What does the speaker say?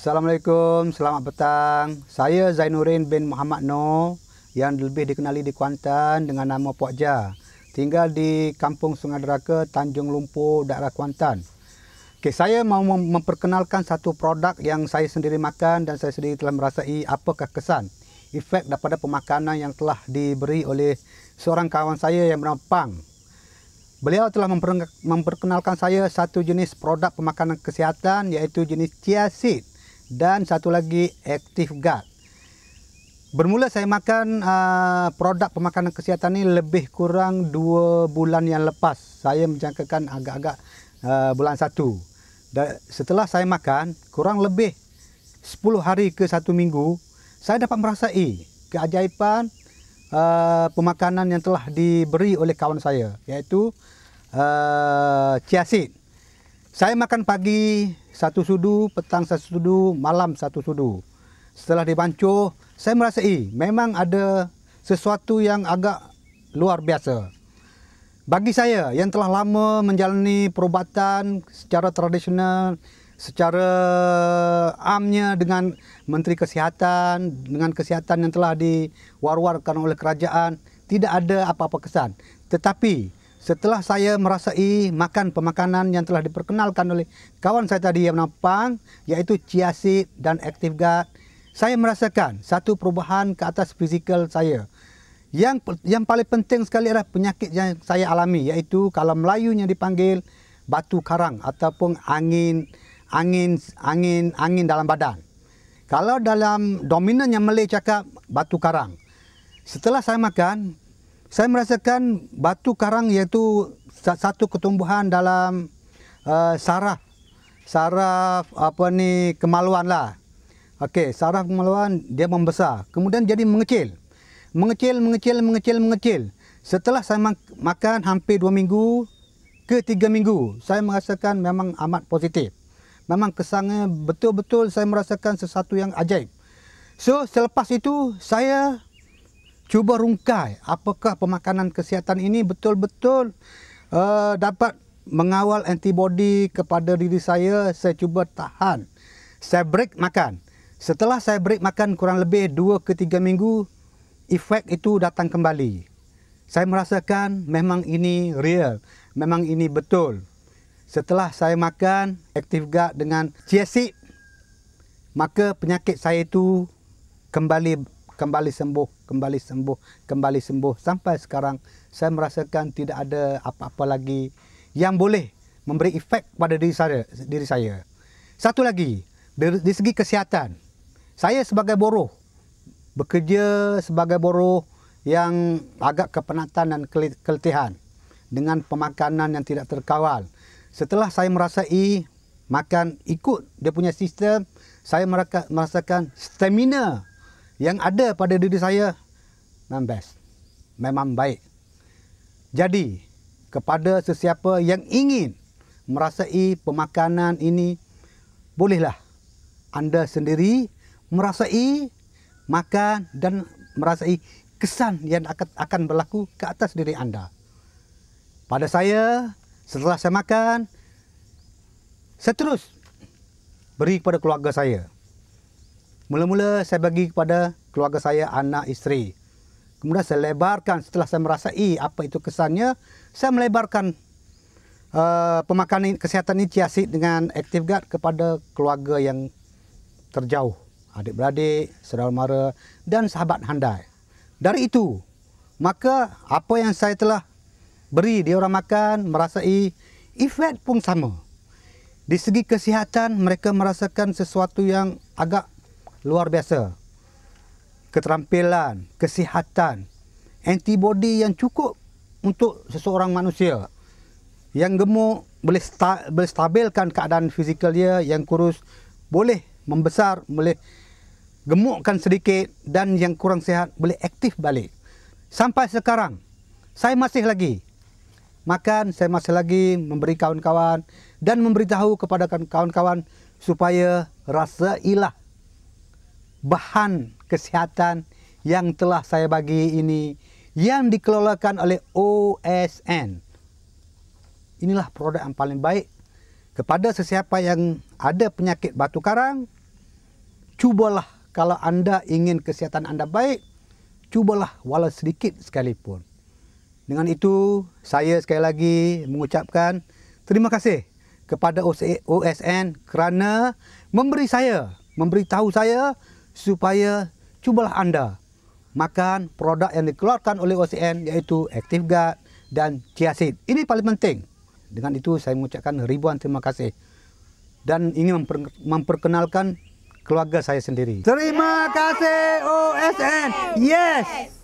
Assalamualaikum, selamat petang. Saya Zainurin bin Muhammad Noor yang lebih dikenali di Kuantan dengan nama Puak Ja. Tinggal di Kampung Sungai Deraka, Tanjung Lumpur, daerah Kuantan. Okay, saya mau memperkenalkan satu produk yang saya sendiri makan dan saya sendiri telah merasai apakah kesan efek daripada pemakanan yang telah diberi oleh seorang kawan saya yang bernama Pang. Beliau telah memperkenalkan saya satu jenis produk pemakanan kesihatan iaitu jenis chia seed dan satu lagi Active Guard. Bermula saya makan uh, produk pemakanan kesihatan ini lebih kurang 2 bulan yang lepas. Saya menjangkakan agak-agak uh, bulan 1. Dan setelah saya makan kurang lebih 10 hari ke 1 minggu, saya dapat merasai keajaiban uh, pemakanan yang telah diberi oleh kawan saya iaitu uh, chia saya makan pagi satu sudu, petang satu sudu, malam satu sudu. Setelah dibancuh, saya merasa i, memang ada sesuatu yang agak luar biasa. Bagi saya yang telah lama menjalani perubatan secara tradisional, secara amnya dengan Menteri Kesihatan, dengan kesihatan yang telah diwar-warkan oleh kerajaan, tidak ada apa-apa kesan. Tetapi setelah saya merasai makan pemakanan yang telah diperkenalkan oleh kawan saya tadi yang menampang, yaitu Ciasip dan Active gut, saya merasakan satu perubahan ke atas fizikal saya. Yang yang paling penting sekali adalah penyakit yang saya alami, yaitu kalau Melayunya dipanggil batu karang ataupun angin angin angin angin dalam badan. Kalau dalam dominan yang Malay cakap batu karang. Setelah saya makan, saya merasakan batu karang iaitu satu ketumbuhan dalam uh, saraf saraf apa ni kemaluan lah. Okey, saraf kemaluan dia membesar, kemudian jadi mengecil. Mengecil, mengecil, mengecil, mengecil. Setelah saya makan hampir dua minggu ke tiga minggu, saya merasakan memang amat positif. Memang kesannya betul-betul saya merasakan sesuatu yang ajaib. So, selepas itu, saya cuba rungkai apakah pemakanan kesihatan ini betul-betul uh, dapat mengawal antibodi kepada diri saya. Saya cuba tahan. Saya break makan. Setelah saya break makan kurang lebih 2 ke 3 minggu, efek itu datang kembali. Saya merasakan memang ini real. Memang ini betul. Setelah saya makan aktif guard dengan chia seed, maka penyakit saya itu kembali kembali sembuh, kembali sembuh, kembali sembuh. Sampai sekarang saya merasakan tidak ada apa-apa lagi yang boleh memberi efek pada diri saya, diri saya. Satu lagi, dari segi kesihatan. Saya sebagai boroh bekerja sebagai boroh yang agak kepenatan dan keletihan dengan pemakanan yang tidak terkawal. Setelah saya merasai makan ikut dia punya sistem, saya merasakan stamina yang ada pada diri saya memang best. Memang baik. Jadi, kepada sesiapa yang ingin merasai pemakanan ini, bolehlah anda sendiri merasai makan dan merasai kesan yang akan berlaku ke atas diri anda. Pada saya, setelah saya makan, saya terus beri kepada keluarga saya. Mula-mula saya bagi kepada keluarga saya anak isteri. Kemudian saya lebarkan setelah saya merasai apa itu kesannya, saya melebarkan uh, eh, pemakanan kesihatan ini ciasi dengan active guard kepada keluarga yang terjauh. Adik-beradik, saudara mara dan sahabat handai. Dari itu, maka apa yang saya telah beri di orang makan merasai efek pun sama. Di segi kesihatan mereka merasakan sesuatu yang agak luar biasa. Keterampilan, kesihatan, antibody yang cukup untuk seseorang manusia. Yang gemuk boleh stabilkan keadaan fizikal dia, yang kurus boleh membesar, boleh gemukkan sedikit dan yang kurang sihat boleh aktif balik. Sampai sekarang, saya masih lagi makan, saya masih lagi memberi kawan-kawan dan memberitahu kepada kan-, kawan-kawan supaya rasa ilah bahan kesihatan yang telah saya bagi ini yang dikelolakan oleh OSN. Inilah produk yang paling baik kepada sesiapa yang ada penyakit batu karang. Cubalah kalau anda ingin kesihatan anda baik, cubalah walau sedikit sekalipun. Dengan itu, saya sekali lagi mengucapkan terima kasih kepada OSN kerana memberi saya, memberitahu saya supaya cubalah anda makan produk yang dikeluarkan oleh OCN yaitu Active Guard dan Chiasid. Ini paling penting. Dengan itu saya mengucapkan ribuan terima kasih dan ingin memperkenalkan keluarga saya sendiri. Terima kasih OSN. yes.